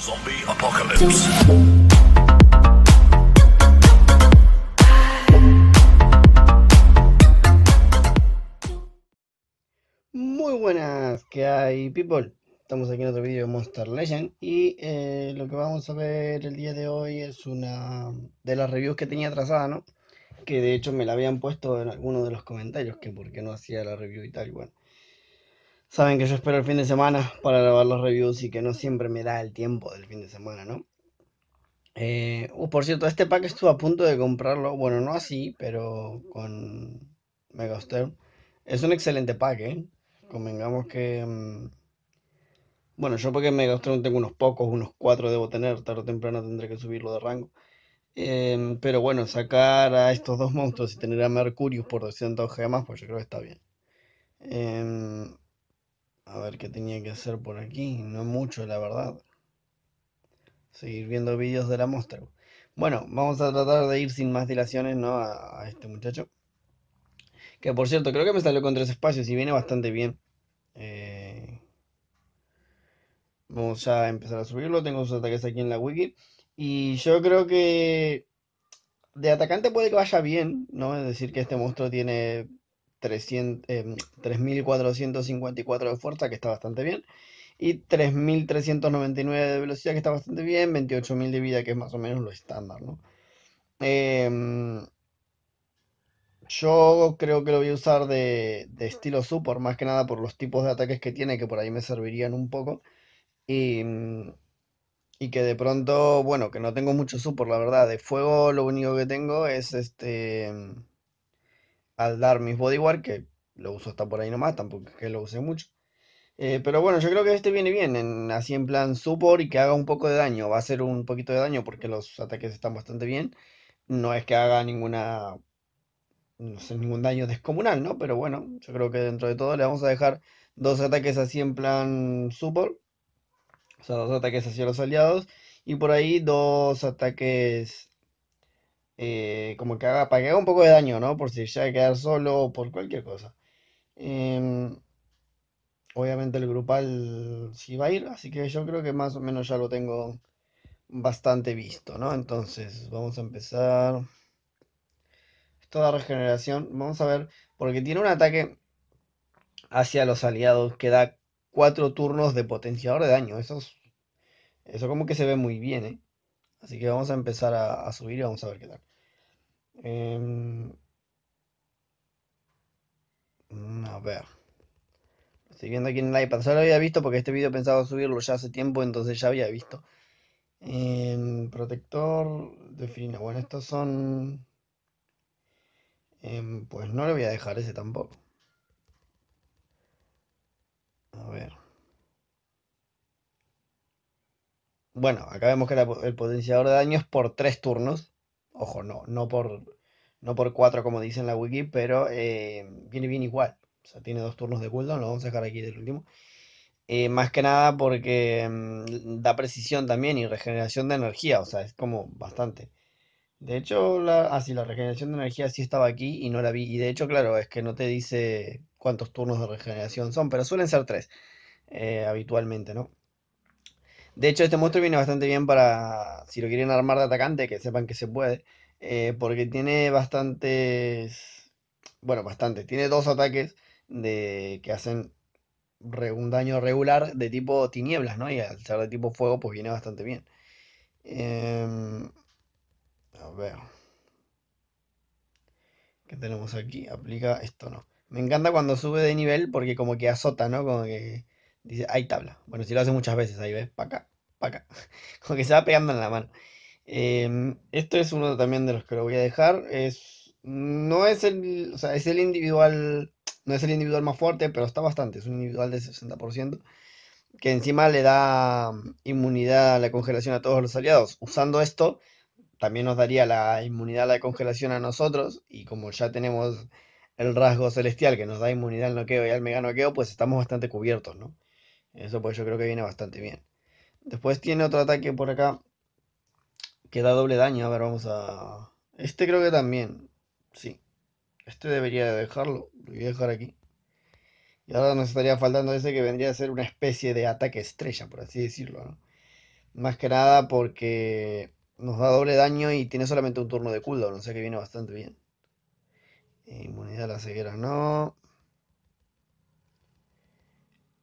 Zombie Apocalypse. Muy buenas, ¿qué hay, people? Estamos aquí en otro vídeo de Monster Legend y eh, lo que vamos a ver el día de hoy es una de las reviews que tenía trazada, ¿no? Que de hecho me la habían puesto en alguno de los comentarios, que por qué no hacía la review y tal, bueno. Saben que yo espero el fin de semana para grabar los reviews y que no siempre me da el tiempo del fin de semana, ¿no? Eh, uh, por cierto, este pack estuve a punto de comprarlo. Bueno, no así, pero con Megastorm. Es un excelente pack, ¿eh? Convengamos que... Mm, bueno, yo porque Megastorm tengo unos pocos, unos cuatro debo tener. Tarde o temprano tendré que subirlo de rango. Em, pero bueno, sacar a estos dos monstruos y tener a Mercurius por 200 gemas, pues yo creo que está bien. Eh, a ver qué tenía que hacer por aquí. No mucho, la verdad. Seguir viendo vídeos de la muestra Bueno, vamos a tratar de ir sin más dilaciones ¿no? a, este muchacho. Que por cierto, creo que me salió con tres espacios y viene bastante bien. Eh... Vamos a empezar a subirlo. Tengo sus ataques aquí en la wiki. Y yo creo que de atacante puede que vaya bien, ¿no? Es decir, que este monstruo tiene 3.454 em, de fuerza, que está bastante bien. Y 3.399 de velocidad, que está bastante bien. 28.000 de vida, que es más o menos lo estándar, ¿no? Em, yo creo que lo voy a usar de, estilo super más que nada por los tipos de ataques que tiene, que por ahí me servirían un poco. Y, mm, y que de pronto, bueno, que no tengo mucho super la verdad. De fuego lo único que tengo es este... Mm, al dar mis bodyguard, que lo uso hasta por ahí nomás, tampoco es que lo use mucho. Eh, pero bueno, yo creo que este viene bien, en, así en plan support y que haga un poco de daño. Va a hacer un poquito de daño porque los ataques están bastante bien. No es que haga ninguna. No sé, ningún daño descomunal, ¿no? Pero bueno, yo creo que dentro de todo le vamos a dejar dos ataques así en plan support. O sea, dos ataques hacia los aliados. Y por ahí dos ataques eh, como que haga, para que haga un poco de daño, ¿no? Por si llega a quedar solo o por cualquier cosa. Em, obviamente el grupal sí va a ir, así que yo creo que más o menos ya lo tengo bastante visto, ¿no? Entonces vamos a empezar. Toda regeneración, vamos a ver, porque tiene un ataque hacia los aliados que da 4 turnos de potenciador de daño. Eso, eso como que se ve muy bien, ¿eh? Así que vamos a empezar a, a subir y vamos a ver qué tal. Em, mm, a ver. siguiendo estoy viendo aquí en el iPad. Yo lo había visto porque este video pensaba subirlo ya hace tiempo, entonces ya había visto. Em, protector protector fina. Bueno, estos son... Em, pues no lo voy a dejar ese tampoco. A ver. Bueno, acá vemos que el potenciador de daño es por tres turnos. Ojo, no, no por, no por 4 como dice en la wiki, pero eh, viene bien igual. O sea, tiene dos turnos de cooldown, lo vamos a dejar aquí del último. Eh, más que nada porque mm, da precisión también y regeneración de energía, o sea, es como bastante. De hecho, la, ah, la regeneración de energía sí estaba aquí y no la vi. Y de hecho, claro, es que no te dice cuántos turnos de regeneración son, pero suelen ser tres eh, habitualmente, ¿no? De hecho, este monstruo viene bastante bien para, si lo quieren armar de atacante, que sepan que se puede, eh, porque tiene bastantes, bueno, bastante, tiene dos ataques de que hacen un daño regular de tipo tinieblas, ¿no? Y al ser de tipo fuego, pues viene bastante bien. Eh, a ver. ¿Qué tenemos aquí? Aplica esto, ¿no? Me encanta cuando sube de nivel porque como que azota, ¿no? Como que Dice, hay tabla. Bueno, si lo hace muchas veces, ahí ves, para acá, para acá. Como que se va pegando en la mano. Em, esto es uno también de los que lo voy a dejar. Es, no es el, o sea, es el individual, no es el individual más fuerte, pero está bastante. Es un individual de 60%, que encima le da mm, inmunidad a la congelación a todos los aliados. Usando esto, también nos daría la inmunidad a la congelación a nosotros, y como ya tenemos el rasgo celestial que nos da inmunidad al noqueo y al mega noqueo, pues estamos bastante cubiertos, ¿no? Eso pues yo creo que viene bastante bien. Después tiene otro ataque por acá que da doble daño. A ver, vamos a... Este creo que también. Sí. Este debería dejarlo. Lo voy a dejar aquí. Y ahora nos estaría faltando ese que vendría a ser una especie de ataque estrella, por así decirlo. Más que nada porque nos da doble daño y tiene solamente un turno de cooldown. O sea que viene bastante bien. Eh, inmunidad a la ceguera no.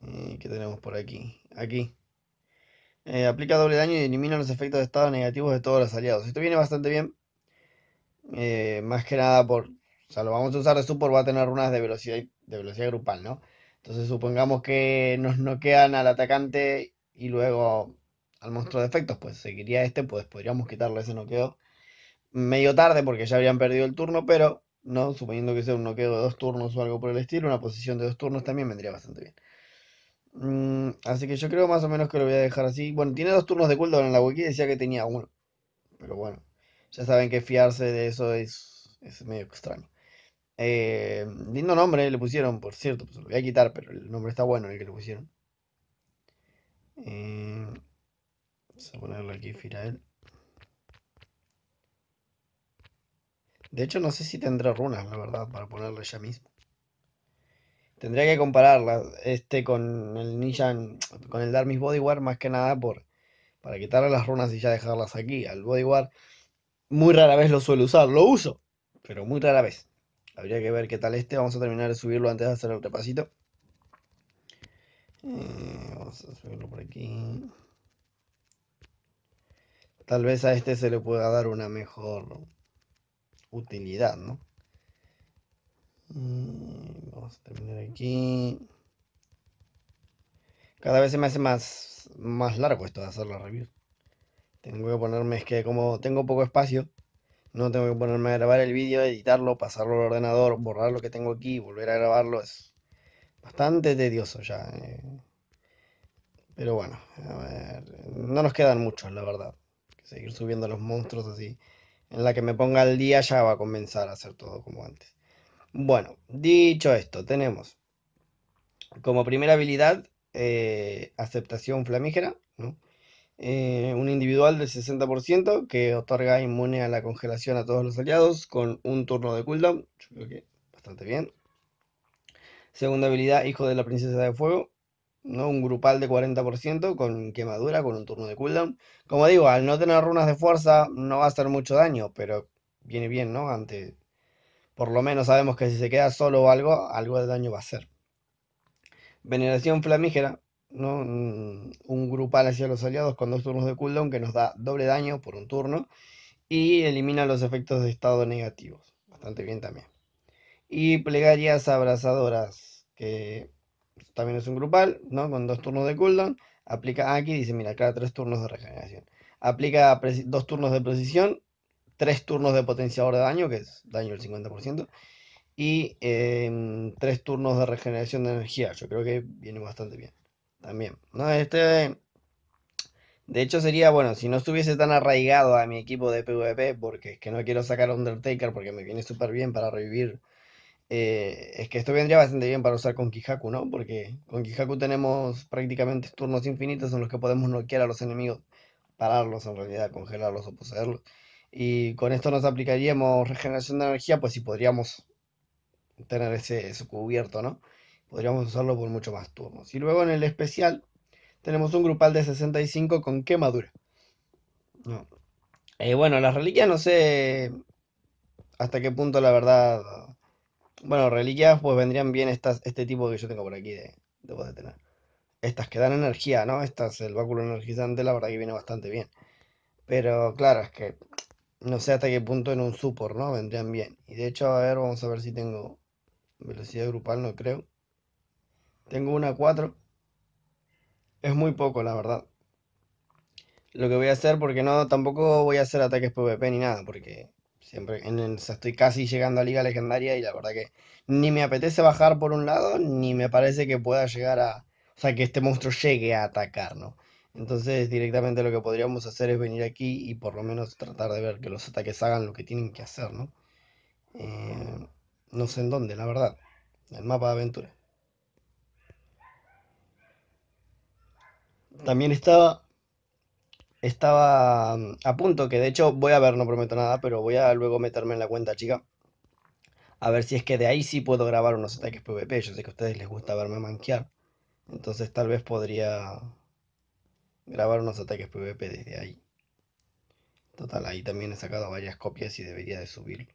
Eh, ¿Qué tenemos por aquí? Aquí. Eh, aplica doble daño y elimina los efectos de estado negativos de todos los aliados. Esto viene bastante bien. Eh, más que nada por... O sea, lo vamos a usar de por va a tener runas de velocidad, de velocidad grupal, ¿no? Entonces supongamos que nos noquean al atacante y luego al monstruo de efectos, pues seguiría este, pues podríamos quitarle ese noqueo medio tarde porque ya habrían perdido el turno, pero no suponiendo que sea un noqueo de dos turnos o algo por el estilo, una posición de dos turnos también vendría bastante bien. Mm, así que yo creo más o menos que lo voy a dejar así. Bueno, tiene dos turnos de cooldown en la wiki, decía que tenía uno. Pero bueno, ya saben que fiarse de eso es, es medio extraño. Eh, lindo nombre le pusieron, por cierto, pues lo voy a quitar, pero el nombre está bueno el que le pusieron. Eh, vamos a ponerle aquí Firael. De hecho, no sé si tendrá runas, la verdad, para ponerle ya mismo. Tendría que compararla este con el Nissan, con el Darmis Bodyguard más que nada por para quitarle las runas y ya dejarlas aquí. Al Bodyguard muy rara vez lo suelo usar, lo uso, pero muy rara vez. Habría que ver qué tal este, vamos a terminar de subirlo antes de hacer el repasito. Eh, vamos a subirlo por aquí. Tal vez a este se le pueda dar una mejor utilidad, ¿no? Mm, vamos a terminar aquí. Cada vez se me hace más, más largo esto de hacer la review. Tengo que ponerme, es que como tengo poco espacio, no tengo que ponerme a grabar el vídeo, editarlo, pasarlo al ordenador, borrar lo que tengo aquí, volver a grabarlo. Es bastante tedioso ya. Eh. Pero bueno, a ver, no nos quedan muchos, la verdad. que seguir subiendo los monstruos así. En la que me ponga el día ya va a comenzar a hacer todo como antes. Bueno, dicho esto, tenemos como primera habilidad eh, aceptación flamígera, eh, un individual del 60% que otorga inmune a la congelación a todos los aliados con un turno de cooldown, yo creo que bastante bien. Segunda habilidad, hijo de la princesa de fuego, ¿no? un grupal de 40% con quemadura, con un turno de cooldown. Como digo, al no tener runas de fuerza no va a hacer mucho daño, pero viene bien, ¿no? Ante por lo menos sabemos que si se queda solo o algo, algo de daño va a hacer. Veneración flamígera, ¿no? Mm, un grupal hacia los aliados con dos turnos de cooldown que nos da doble daño por un turno y elimina los efectos de estado negativos. Bastante bien también. Y plegarias abrazadoras, que también es un grupal, ¿no? con dos turnos de cooldown. Aplica ah, aquí, dice, mira, cada tres turnos de regeneración. Aplica dos turnos de precisión Tres turnos de potenciador de daño, que es daño el 50%, y em, tres turnos de regeneración de energía. Yo creo que viene bastante bien. También. ¿no? Este, de hecho, sería, bueno, si no estuviese tan arraigado a mi equipo de PvP, porque es que no quiero sacar Undertaker porque me viene súper bien para revivir. Eh, es que esto vendría bastante bien para usar con Kihaku, ¿no? Porque con Kihaku tenemos prácticamente turnos infinitos en los que podemos noquear a los enemigos, pararlos en realidad, congelarlos o poseerlos. Y con esto nos aplicaríamos regeneración de energía, pues si podríamos tener ese, cubierto, ¿no? Podríamos usarlo por mucho más turnos. Y luego en el especial tenemos un grupal de 65 con quemadura. No. Eh, bueno, las reliquias no sé hasta qué punto la verdad... Bueno, reliquias pues vendrían bien estas, este tipo que yo tengo por aquí de, debo de tener. Estas que dan energía, ¿no? Estas, el báculo energizante, la verdad que viene bastante bien. Pero claro, es que no sé hasta qué punto en un support, ¿no? Vendrían bien. Y de hecho, a ver, vamos a ver si tengo velocidad grupal, no creo. Tengo una 4. Es muy poco, la verdad. Lo que voy a hacer, porque no, tampoco voy a hacer ataques PvP ni nada, porque siempre en el, estoy casi llegando a Liga Legendaria y la verdad que ni me apetece bajar por un lado, ni me parece que pueda llegar a... O sea, que este monstruo llegue a atacar, ¿no? Entonces directamente lo que podríamos hacer es venir aquí y por lo menos tratar de ver que los ataques hagan lo que tienen que hacer, ¿no? Eh, no sé en dónde, la verdad. El mapa de aventura. También estaba... Estaba mm, a punto, que de hecho voy a ver, no prometo nada, pero voy a luego meterme en la cuenta chica. A ver si es que de ahí sí puedo grabar unos ataques PvP. Yo sé que a ustedes les gusta verme manquear. Entonces tal vez podría grabar unos ataques PvP desde ahí. Total, ahí también he sacado varias copias y debería de subirlo.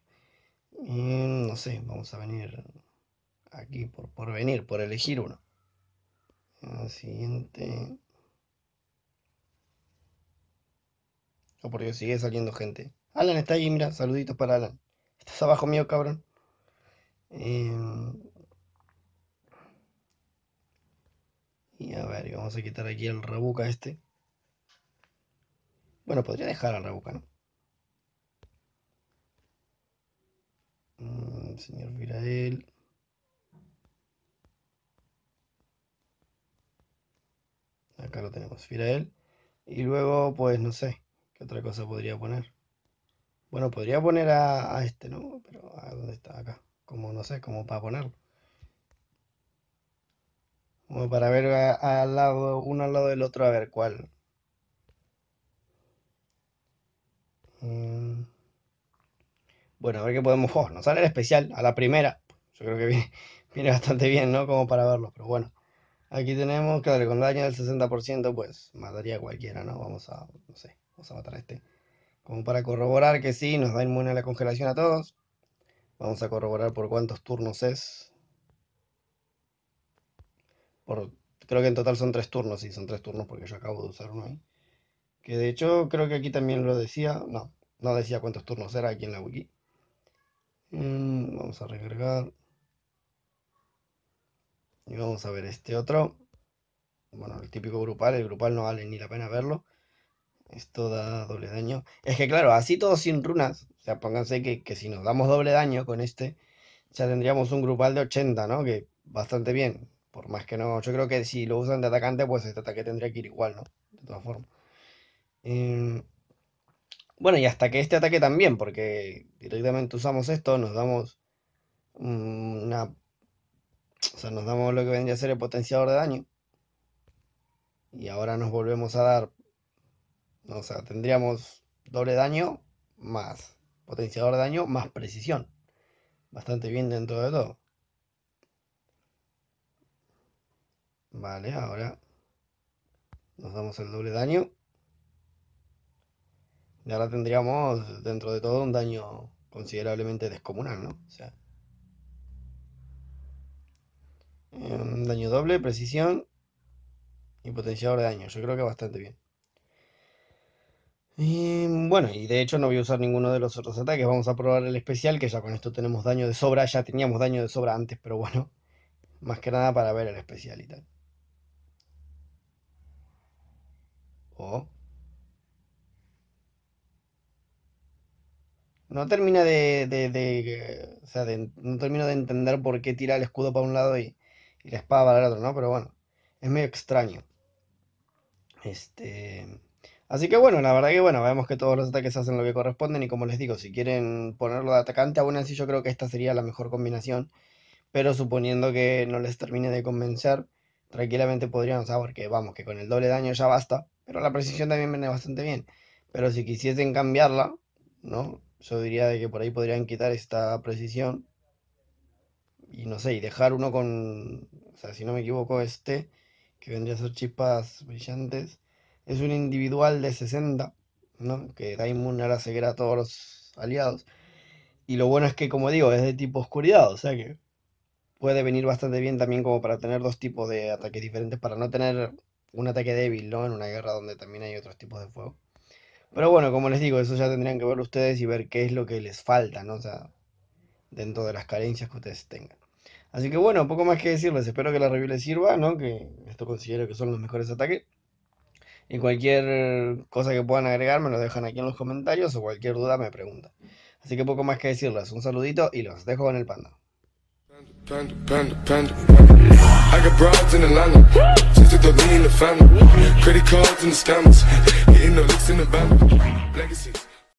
Eh, no sé, vamos a venir aquí por, por venir, por elegir uno. Ah, siguiente. O porque sigue saliendo gente. Alan está ahí, mira, saluditos para Alan. Estás abajo mío, cabrón. Eh, Y a ver, vamos a quitar aquí el rebuca este. Bueno, podría dejar al rebuca, ¿no? Mm, señor Virael. Acá lo tenemos, Firael. Y luego, pues no sé, ¿qué otra cosa podría poner? Bueno, podría poner a, este, ¿no? Pero ¿a dónde está? Acá. Como no sé, va para ponerlo. Como para ver al lado, uno al lado del otro, a ver cuál. Mm. Bueno, a ver qué podemos. no oh, nos sale el especial a la primera. Yo creo que viene, bastante bien, ¿no? Como para verlo, pero bueno. Aquí tenemos, claro, con daño del 60%, pues mataría a cualquiera, ¿no? Vamos a, no sé, vamos a matar a este. Como para corroborar que sí, nos da inmune a la congelación a todos. Vamos a corroborar por cuántos turnos es creo que en total son tres turnos, sí, son tres turnos porque yo acabo de usar uno ahí. Que de hecho creo que aquí también lo decía, no, no decía cuántos turnos era aquí en la wiki. Mm, vamos a recargar. Y vamos a ver este otro. Bueno, el típico grupal, el grupal no vale ni la pena verlo. Esto da doble daño. Es que claro, así todo sin runas. O sea, pónganse que, que si nos damos doble daño con este, ya tendríamos un grupal de 80, ¿no? Que bastante bien. Por más que no, yo creo que si lo usan de atacante, pues este ataque tendría que ir igual, ¿no? De todas formas. Em, bueno, y hasta que este ataque también, porque directamente usamos esto, nos damos una... O sea, nos damos lo que vendría a ser el potenciador de daño. Y ahora nos volvemos a dar... O sea, tendríamos doble daño más potenciador de daño más precisión. Bastante bien dentro de todo. Vale, ahora nos damos el doble daño. Y ahora tendríamos dentro de todo un daño considerablemente descomunal, ¿no? O sea, un daño doble, precisión y potenciador de daño. Yo creo que bastante bien. bueno, y de hecho no voy a usar ninguno de los otros ataques. Vamos a probar el especial, que ya con esto tenemos daño de sobra. Ya teníamos daño de sobra antes, pero bueno. Más que nada para ver el especial y tal. No termina de, no termino de entender por qué tira el escudo para un lado y, la espada para el otro, ¿no? Pero bueno, es medio extraño. Este... Así que bueno, la verdad que bueno, vemos que todos los ataques hacen lo que corresponden y como les digo, si quieren ponerlo de atacante, aún así yo creo que esta sería la mejor combinación. Pero suponiendo que no les termine de convencer, tranquilamente podrían saber porque vamos, que con el doble daño ya basta. Pero la precisión también viene bastante bien. Pero si quisiesen cambiarla, ¿no? Yo diría de que por ahí podrían quitar esta precisión. Y no sé, y dejar uno con, o sea, si no me equivoco, este, que vendría a ser chispas brillantes, es un individual de 60, ¿no? Que a la ceguera a todos los aliados. Y lo bueno es que, como digo, es de tipo oscuridad, o sea que puede venir bastante bien también como para tener dos tipos de ataques diferentes, para no tener un ataque débil, ¿no? En una guerra donde también hay otros tipos de fuego. Pero bueno, como les digo, eso ya tendrían que ver ustedes y ver qué es lo que les falta, ¿no? O sea, dentro de las carencias que ustedes tengan. Así que bueno, poco más que decirles. Espero que la review les sirva, ¿no? Que esto considero que son los mejores ataques. Y cualquier cosa que puedan agregar me lo dejan aquí en los comentarios o cualquier duda me preguntan. Así que poco más que decirles. Un saludito y los dejo con el panda. Panda, panda, panda, panda. I got broads in Atlanta. Since the lean in the family. Credit cards and the scammers. Hitting the looks in the van. Legacies.